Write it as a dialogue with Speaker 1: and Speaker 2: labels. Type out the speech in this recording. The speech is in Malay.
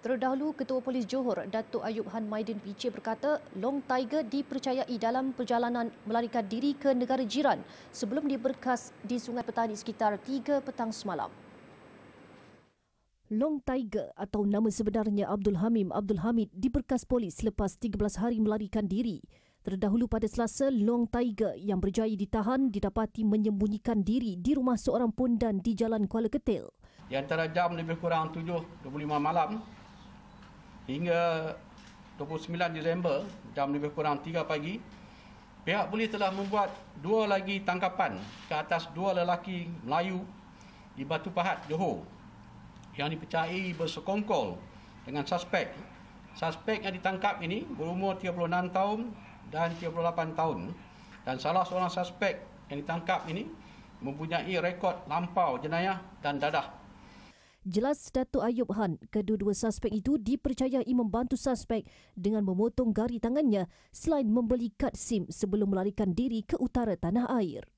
Speaker 1: Terdahulu Ketua Polis Johor Datuk Ayub Han Maidin Pice berkata Long Tiger dipercayai dalam perjalanan melarikan diri ke negara jiran sebelum diberkas di Sungai Petani sekitar 3 petang semalam. Long Tiger atau nama sebenarnya Abdul Hamim Abdul Hamid diberkas polis selepas 13 hari melarikan diri. Terdahulu pada Selasa, Long Tiger yang berjaya ditahan didapati menyembunyikan diri di rumah seorang pondan di Jalan Kuala Ketil.
Speaker 2: Di antara jam lebih kurang 7.25 malam, hingga 29 Disember jam lebih kurang 3 pagi pihak polis telah membuat dua lagi tangkapan ke atas dua lelaki Melayu di Batu Pahat, Johor yang dipercayai bersekongkol dengan suspek. Suspek yang ditangkap ini berumur 36 tahun dan 38 tahun dan salah seorang suspek yang ditangkap ini mempunyai rekod lampau jenayah dan dadah
Speaker 1: Jelas Datuk Ayub Han, kedua-dua suspek itu dipercayai membantu suspek dengan memotong gari tangannya selain membeli kad SIM sebelum melarikan diri ke utara tanah air.